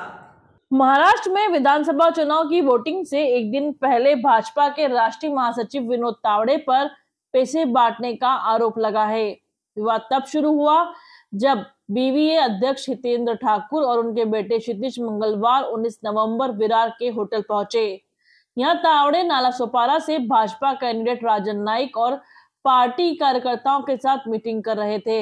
साथ महाराष्ट्र में विधानसभा चुनाव की वोटिंग से एक दिन पहले भाजपा के राष्ट्रीय महासचिव विनोद तावड़े पर पैसे बांटने का आरोप लगा है विवाद तब शुरू हुआ जब बीवीए अध्यक्ष हितेंद्र ठाकुर और उनके बेटे क्षितिश मंगलवार 19 नवंबर विरार के होटल पहुंचे यहां तावड़े नाला सोपारा से भाजपा कैंडिडेट राजन नाइक और पार्टी कार्यकर्ताओं के साथ मीटिंग कर रहे थे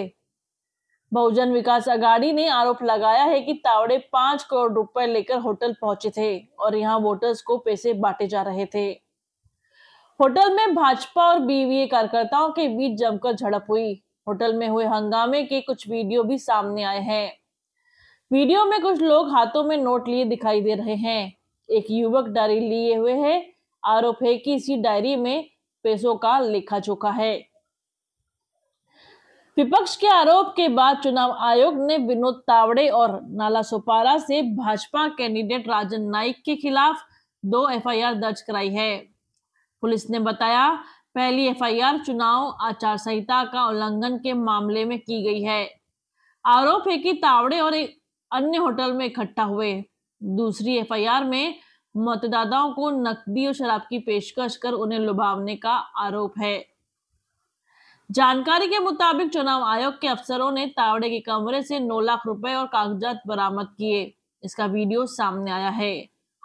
बहुजन विकास अगाड़ी ने आरोप लगाया है कि तावड़े पांच करोड़ रुपए लेकर होटल पहुंचे थे और यहां वोटर्स को पैसे बांटे जा रहे थे होटल में भाजपा और बीवीए कार्यकर्ताओं के बीच जमकर झड़प हुई होटल में हुए हंगामे के कुछ वीडियो भी सामने आए हैं वीडियो में कुछ लोग हाथों में नोट लिए दिखाई दे रहे हैं एक युवक डायरी लिए हुए है आरोप है कि इसी डायरी में पैसों का लेखा जोखा है विपक्ष के आरोप के बाद चुनाव आयोग ने विनोद तावड़े और नाला सोपारा से भाजपा कैंडिडेट राजन नाइक के खिलाफ दो एफआईआर दर्ज कराई है पुलिस ने बताया पहली एफआईआर चुनाव आचार संहिता का उल्लंघन के मामले में की गई है आरोप है कि तावड़े और एक अन्य होटल में इकट्ठा हुए दूसरी एफआईआर में मतदाताओं को नकदी और शराब की पेशकश कर उन्हें लुभावने का आरोप है जानकारी के मुताबिक चुनाव आयोग के अफसरों ने तावड़े के कमरे से 9 लाख रुपए और कागजात बरामद किए इसका वीडियो सामने आया है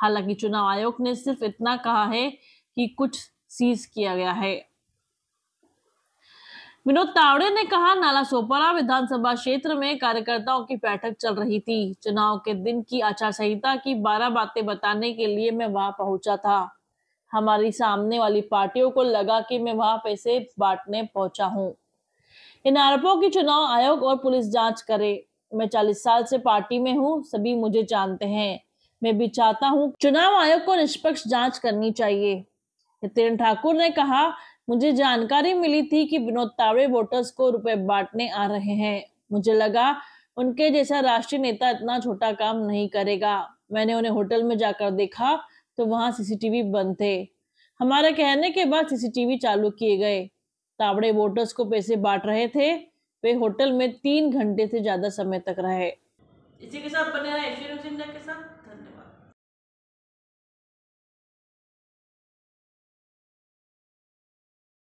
हालांकि चुनाव आयोग ने सिर्फ इतना कहा है कि कुछ सीज किया गया है विनोद तावड़े ने कहा नाला सोपारा विधानसभा क्षेत्र में कार्यकर्ताओं की बैठक चल रही थी चुनाव के दिन की आचार संहिता की बारह बातें बताने के लिए मैं वहां पहुंचा था हमारी सामने वाली पार्टियों को लगा कि मैं वहां पैसे बांटने पहुंचा हूं इन आरोपों की चुनाव आयोग और पुलिस जांच करे मैं चालीस साल से पार्टी में हूं सभी मुझे जानते हैं मैं भी चाहता हूं चुनाव आयोग को निष्पक्ष जांच करनी चाहिए हितेन ठाकुर ने कहा मुझे जानकारी मिली थी कि विनोद तावड़े वोटर्स को रुपए बांटने आ रहे हैं मुझे लगा उनके जैसा राष्ट्रीय नेता इतना छोटा काम नहीं करेगा मैंने उन्हें होटल में जाकर देखा तो वहां सीसीटीवी बंद थे हमारा कहने के बाद सीसीटीवी चालू किए गए ताबड़े वोटर्स को पैसे बांट रहे थे वे होटल में तीन घंटे से ज्यादा समय तक रहे इसी के साथ बने रहे के साथ